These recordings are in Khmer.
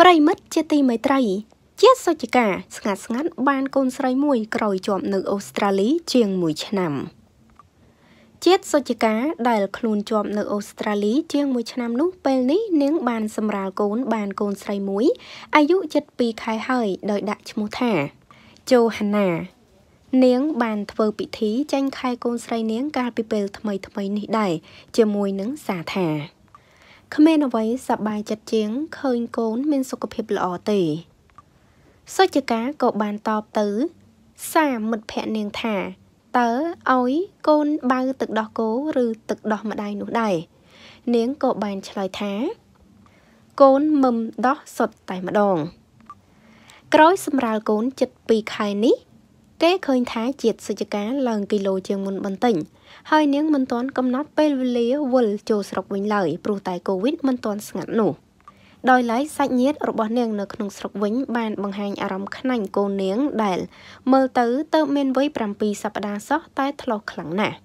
ប្រិមិត្តជាទីមេត្រី ជាសុចិកាស្ងាត់ស្ងាត់បានកូនស្រីមួយក្រោយជាប់នៅអូស្ត្រាលីជាង1ឆ្នាំ ជាតិសុចិកាដែលខ្លួនជាប់នៅអូស្ត្រាលីជាង1ឆ្នាំនោះពេលនេះនាងបានសម្រាលកូនបានកូនស្រីមួយ អាយុ72ខែហើយដោយដាក់ឈ្មោះថាជូហាណានាងបានធ្វើពិធីចេញខែកូនស្រីនាងកាលពីពេលថ្មីថ្មីនេះដែរជាមួយនឹងសារថាគ្មានអ្វីសប្បាយចិត្តជាងឃើញកូនមានសុខភាពល្អទេសុជាការក៏បានតបទៅសារមិត្តភក្តិនាងថាតើឲ្យកូនបើទឹកដោះគោឬទឹកដោះម្ដាយនោះដែរនាងក៏បានឆ្លើយថា កូនមឹមដោះសុទ្ធតែម្ដង ក្រោយសម្រាលកូនចិត្ត2ខែនេះគេឃើញថាជាតិសុជការឡើងគីឡូជាងមុនបន្តិចហើយនាងមិនទាន់កំណត់ពេលវេលាវិលចូលស្រុកវិញឡើយព្រោះតែកូវីដមិនទាន់ស្ងាត់នោះដោយឡែកសាច់ញាតិរបស់នាងនៅក្នុងស្រុកវិញបានបង្ហាញអារម្មណ៍ខ្លាញ់កូននាងដែល មើលទៅទៅមានវ័យ7សប្តាហ៍សោះតែធ្លោះខ្លាំងណាស់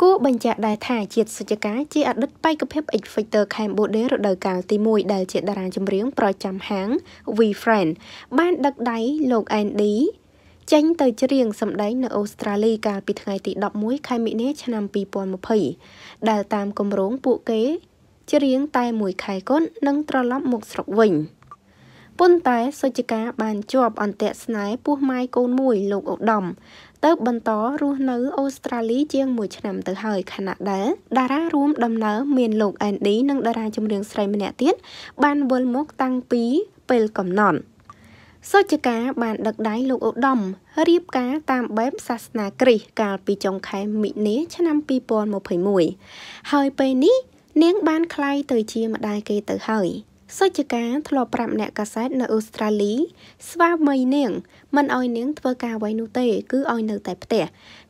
គូបញ្ជាក់ដែរថាជាតិសុជការជាអតីតបេក្ខភាព X Factor Cambodia រដូវកាលទី1ដែលជាតារាចម្រៀងប្រចាំហាង We Friend បានដឹកដៃលោក Andy ចេញទៅច្រៀងសម្ដែងនៅអូស្ត្រាលីកាលពីថ្ងៃទី11ខែមីនា ឆ្នាំ2020ដែលតាមគម្រោងពួកគេច្រៀងតែមួយខែគុណនិងត្រឡប់មកស្រុកវិញប៉ុន្តែសុជការបានជាប់អន្តៈស្នេហ៍ពោះម៉ាយកូនមួយលោកឧត្តមទៅបន្តរស់នៅអូស្ត្រាលីជាង1ឆ្នាំទៅហើយខណៈដែលតារារួមដំណើរមានលោកអេនឌីនិង តារាចម្រៀងស្រីម្នាក់ទៀតបានវិលមកតាំងពីពេលកំណត់សូចការបានដឹកដៃលោកឧត្តមរៀបការតាមបែបសាសនាគ្រីស្ទកាលពីចុងខែមិនិនាឆ្នាំ2021ហើយពេលនេះ នាង បានក្លាយទៅជាម្ដាយគេទៅហើយសូចការ ធ្លាប់ប្រាប់អ្នកកាសែតនៅអូស្ត្រាលី ស្វាមីនាង មិនឲ្យនាងធ្វើការអ្វីនោះទេគឺឲ្យនៅតែផ្ទះ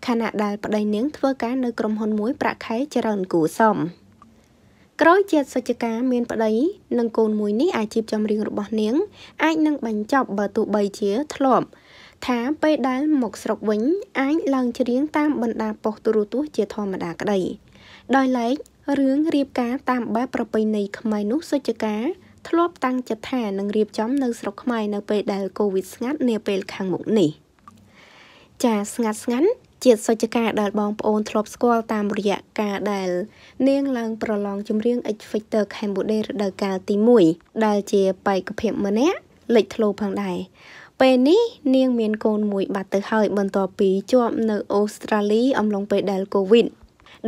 ខណៈដែលប្តីនាងធ្វើការនៅក្រុមហ៊ុនមួយប្រាក់ខែច្រើន គួរសម។ក្រោយជាតិសុចកាមានប្តីនិងកូនមួយនេះអាជីពចម្រៀងរបស់នាងអាចនឹងបញ្ចប់បើទោះបីជា ធ្លាប់ថាពេលដែលមកស្រុកវិញអាច ឡើងច្រៀងតាមបណ្ដាប៉ុស្តិ៍ទូរទស្សន៍ជាធម្មតាក្តី ដោយឡែករឿងរៀបការតាមបែបប្រពៃណីខ្មែរនោះសុចកាធ្លាប់តាំងចិត្តថានឹងរៀបចំនៅស្រុកខ្មែរនៅពេលដែលកូវីដស្ងាត់នាពេលខាងមុខនេះចាស្ងាត់ស្ងាត់ជាតិសុចកាដែលបងប្អូនធ្លាប់ស្គាល់តាមរយៈកាលដែល នាងឡើងប្រឡងចម្រៀង X Factor Cambodia រដូវកាលទី1ដែលជាបេក្ខភាពម្នាក់លេចធ្លោផងដែរពេលនេះ នាង មានកូនមួយ បាត់ទៅហើយបន្ទាប់ពី ជាប់នៅអូស្ត្រាលី អំឡុងពេលដែលកូវីដ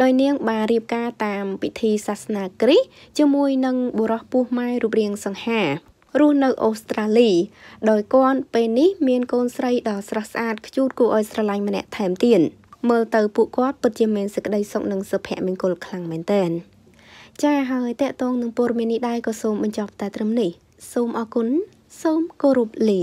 ដោយនាងបានរៀបការតាមពិធីសាសនាគ្រីស្ទជាមួយនឹងបុរសពោះម៉ែរូបរាងសង្ហារស់នៅអូស្ត្រាលីដោយគាត់ពេលនេះ មានកូនស្រីដ៏ស្រស់ស្អាតខ្ជូតគួរឲ្យស្រឡាញ់ម្នាក់ថែមទៀតមើលទៅពួកគាត់ពិតជាមានសេចក្តីសុខនិងសុភមង្គលខ្លាំងមែនទែនចា៎ហើយតកតងនឹងព័ត៌មាននេះដែរក៏សូមបញ្ចប់តែត្រឹមនេះ សូមអរគុណសូមគោរពលា